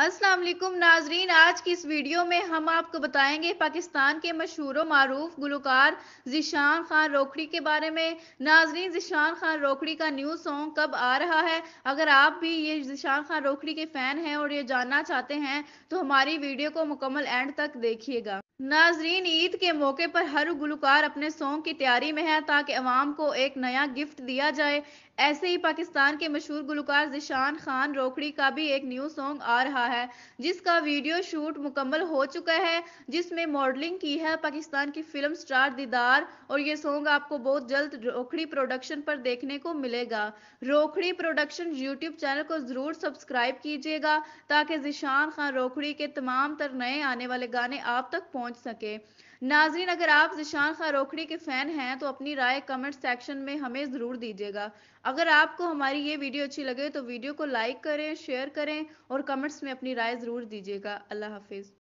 अस्सलाम वालेकुम नाजरीन आज की इस वीडियो में हम आपको बताएंगे पाकिस्तान के मशहूर मरूफ गुलकार जिशान खान रोकड़ी के बारे में नाजरीन जिशान खान रोकड़ी का न्यू सॉन्ग कब आ रहा है अगर आप भी ये जिशान खान रोकड़ी के फ़ैन हैं और ये जानना चाहते हैं तो हमारी वीडियो को मुकम्मल एंड तक देखिएगा नाजरीन ईद के मौके पर हर गुलकार अपने सॉन्ग की तैयारी में है ताकि अवाम को एक नया गिफ्ट दिया जाए ऐसे ही पाकिस्तान के मशहूर गुलकार जिशान खान रोकड़ी का भी एक न्यू सॉन्ग आ रहा रहा है जिसका वीडियो शूट मुकम्मल हो चुका है जिसमें मॉडलिंग की है पाकिस्तान की फिल्म स्टार दीदार और ये सॉन्ग आपको बहुत जल्द रोखड़ी प्रोडक्शन पर देखने को मिलेगा रोखड़ी प्रोडक्शन यूट्यूब चैनल को जरूर सब्सक्राइब कीजिएगा ताकि जिशान खान रोखड़ी के तमाम तर नए आने वाले गाने आप तक पहुंच सके नाजरीन अगर आप जिशान खान रोखड़ी के फैन हैं तो अपनी राय कमेंट सेक्शन में हमें जरूर दीजिएगा अगर आपको हमारी ये वीडियो अच्छी लगे तो वीडियो को लाइक करें शेयर करें और कमेंट्स में अपनी राय ज़रूर दीजिएगा अल्लाह हाफिज़